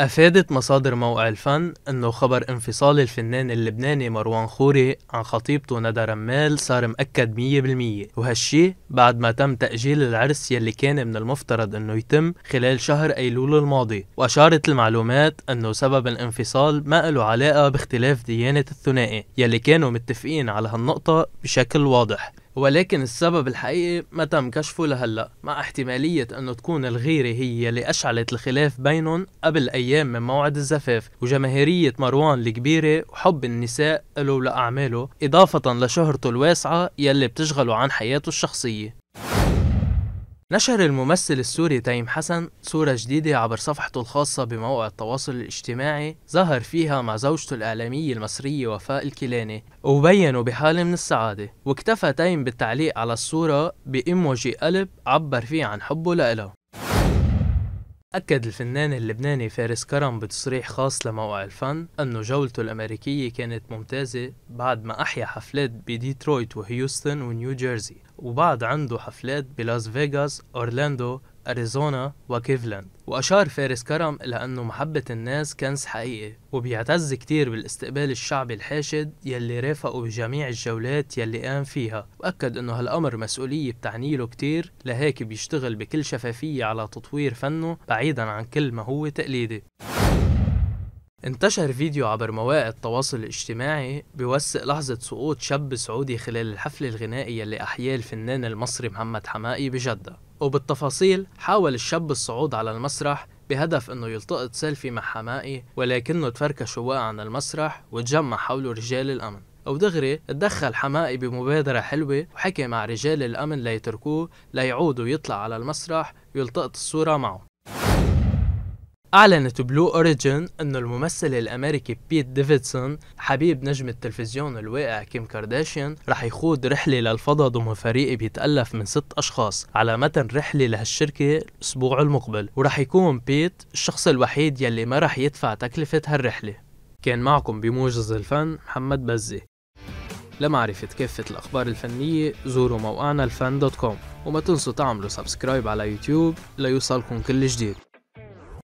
أفادت مصادر موقع الفن أنه خبر انفصال الفنان اللبناني مروان خوري عن خطيبته ندى رمال صار مأكد 100% وهالشي بعد ما تم تأجيل العرس يلي كان من المفترض أنه يتم خلال شهر أيلول الماضي وأشارت المعلومات أنه سبب الانفصال ما له علاقة باختلاف ديانة الثنائي يلي كانوا متفقين على هالنقطة بشكل واضح ولكن السبب الحقيقي ما تم كشفه لهلا مع احتمالية انه تكون الغيرة هي اللي اشعلت الخلاف بينهم قبل ايام من موعد الزفاف وجماهيرية مروان الكبيرة وحب النساء له لأعماله اضافة لشهرته الواسعة يلي بتشغله عن حياته الشخصية نشر الممثل السوري تيم حسن صورة جديدة عبر صفحته الخاصة بموقع التواصل الاجتماعي ظهر فيها مع زوجته الإعلامية المصرية وفاء الكيلاني وبينوا بحالة من السعادة واكتفى تيم بالتعليق على الصورة بإيموجي قلب عبر فيه عن حبه لإلها أكد الفنان اللبناني فارس كرم بتصريح خاص لموقع الفن أنه جولته الأمريكية كانت ممتازة بعد ما أحيا حفلات بديترويت وهيوستن ونيو جيرسي وبعد عنده حفلات بلاس فيغاس أورلاندو أريزونا وكيفلاند وأشار فارس كرم إلى أنه محبة الناس كنز حقيقي وبيعتز كتير بالاستقبال الشعبي الحاشد يلي رافقوا بجميع الجولات يلي قام فيها وأكد أنه هالأمر مسؤولية بتعنيله كتير لهيك بيشتغل بكل شفافية على تطوير فنه بعيدا عن كل ما هو تقليدي انتشر فيديو عبر مواقع التواصل الاجتماعي بيوثق لحظة سقوط شاب سعودي خلال الحفلة الغنائية اللي أحياه الفنان المصري محمد حماقي بجدة وبالتفاصيل حاول الشاب الصعود على المسرح بهدف انه يلتقط سيلفي مع حماقي ولكنه تفركش ووقع عن المسرح وتجمع حوله رجال الامن ودغري اتدخل حماقي بمبادرة حلوة وحكي مع رجال الأمن ليتركوه ليعود ويطلع على المسرح ويلتقط الصورة معه أعلنت بلو أوريجين أن الممثل الأمريكي بيت ديفيدسون حبيب نجم التلفزيون الواقع كيم كارداشيان رح يخوض رحلة للفضاء ضمن فريق بيتألف من ست أشخاص على متن رحلة لهالشركة الأسبوع المقبل ورح يكون بيت الشخص الوحيد يلي ما رح يدفع تكلفة هالرحلة كان معكم بموجز الفن محمد بزي لمعرفة كافة الأخبار الفنية زوروا موقعنا الفن دوت كوم وما تنسوا تعملوا سبسكرايب على يوتيوب ليوصلكم كل جديد